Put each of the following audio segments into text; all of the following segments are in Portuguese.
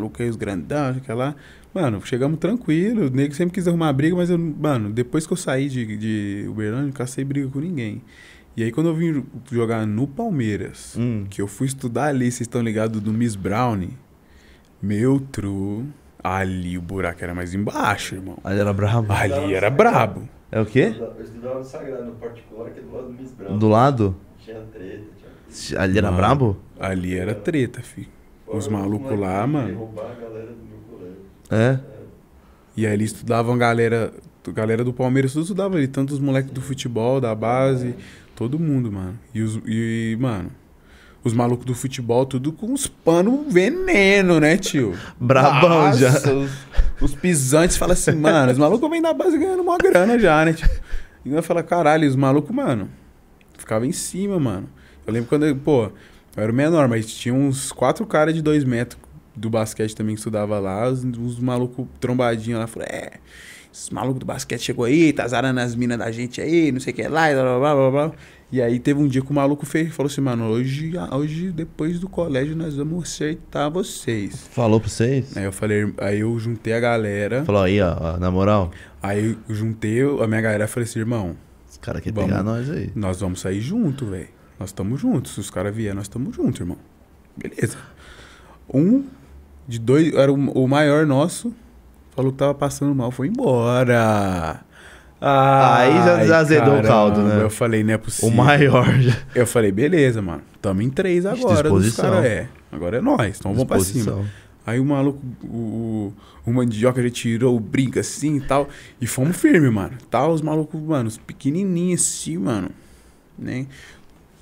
Lucas grandão, aquela. Mano, chegamos tranquilo. O nego sempre quis arrumar briga, mas eu, mano, depois que eu saí de, de Uberlândia, não cacei briga com ninguém. E aí, quando eu vim jogar no Palmeiras, hum. que eu fui estudar ali, vocês estão ligados do Miss Brown, meu tru, ali o buraco era mais embaixo, irmão. Ali era brabo. Ali era brabo. É o quê? Eu estudava no Sagrado, no particular, que é do lado do Miss Brown. Do lado? Tinha treta. Ali era brabo? Ali era treta, filho. Os malucos lá, é mano. É? é? E aí eles estudavam a galera, a galera do Palmeiras, tudo estudava ali, tanto os moleques do futebol, da base, todo mundo, mano. E, os, e mano, os malucos do futebol, tudo com uns panos veneno, né, tio? Brabão Nossa, já. Os, os pisantes falam assim, mano, os malucos vêm da base ganhando uma grana já, né, tio? E eu falo, caralho, os malucos, mano, ficava em cima, mano. Eu lembro quando, pô, eu era menor, mas tinha uns quatro caras de dois metros do basquete também que estudava lá. Os, malucos trombadinhos lá falaram, é, esse malucos do basquete chegou aí, tá zarando as minas da gente aí, não sei o que lá, e blá, blá, blá, blá. E aí teve um dia que o maluco fez, falou assim, mano, hoje, ah, hoje depois do colégio nós vamos acertar vocês. Falou pra vocês? Aí eu falei, aí eu juntei a galera. Falou aí, ó, na moral. Aí eu juntei a minha galera e falei assim, irmão. Os caras querem pegar nós aí. Nós vamos sair junto, velho. Nós estamos juntos. Se os caras vier, nós estamos juntos, irmão. Beleza. Um de dois, era o, maior nosso, falou que tava passando mal, foi embora. Aí já, já azedou o caldo, né? Eu falei, não é possível. O maior. Já. Eu falei, beleza, mano. Tamo em três agora. Disposição. Cara é. Agora é nós. Então vamos pra cima. Aí o maluco, o, o, mandioca já tirou o brinco assim e tal. E fomos firme, mano. Tá, os malucos, mano, os pequenininhos assim, mano. Né?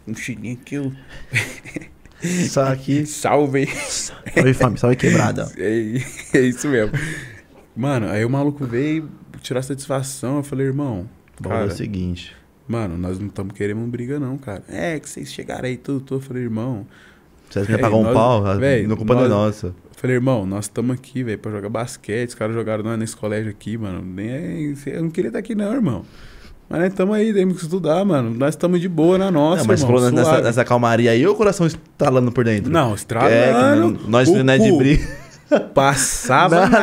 um chininho que eu. Só aqui. Salve. Salve, família. Salve quebrada. É, é isso mesmo. Mano, aí o maluco veio tirar satisfação. Eu falei, irmão. Cara, é o seguinte. Mano, nós não estamos querendo briga, não, cara. É, que vocês chegaram aí tudo, tudo. Eu falei, irmão. Vocês me pagar é, um pau? Véio, não é culpa nós, é nossa. Eu falei, irmão, nós estamos aqui, velho, pra jogar basquete. Os caras jogaram nós nesse colégio aqui, mano. Nem, é, eu não queria estar aqui, não, irmão. Mas estamos né, aí, temos que estudar, mano. Nós estamos de boa na nossa. mano. mas irmão, nessa, nessa, calmaria aí, o coração estralando por dentro. Não, estralando. É, nós o, não é de briga. Passava nada.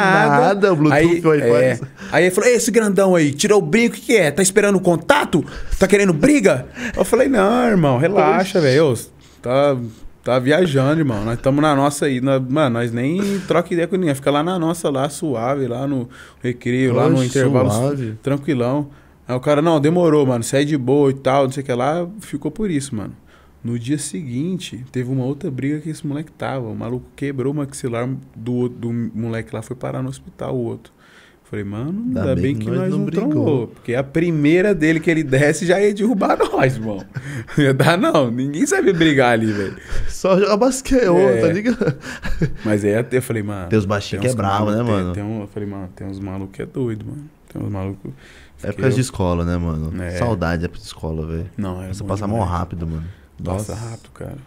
nada. o Bluetooth, aí, É. Aí ele falou: esse grandão aí, tirou o brinco, o que é? Tá esperando contato? Tá querendo briga? Eu falei: não, irmão, relaxa, velho. Tá, tá viajando, irmão. Nós estamos na nossa aí. mano, nós nem troca ideia com ninguém. Fica lá na nossa, lá suave, lá no recreio, Oxe, lá no intervalo. Suave. Tranquilão. Aí o cara, não, demorou, mano, sai é de boa e tal, não sei o que lá. Ficou por isso, mano. No dia seguinte, teve uma outra briga que esse moleque tava. O maluco quebrou o maxilar do, do moleque lá, foi parar no hospital o outro. Falei, mano, ainda, ainda bem, bem, que nós, nós não, brigou. trombou. Porque a primeira dele que ele desce já ia derrubar nós, irmão. Não ia dar, não. Ninguém sabe brigar ali, velho. Só jogar basquete, é. tá ligado? Mas aí eu falei, mano. Tem os baixinhos que é bravo, né, é, mano? Tem, tem um, eu falei, mano, tem uns malucos que é doido, mano. Tem uns malucos. Épocas eu... de escola, né, mano? É. Saudade da é época de escola, velho. Não, é. Você passa mal rápido, mano. Nossa. Passa rápido, cara.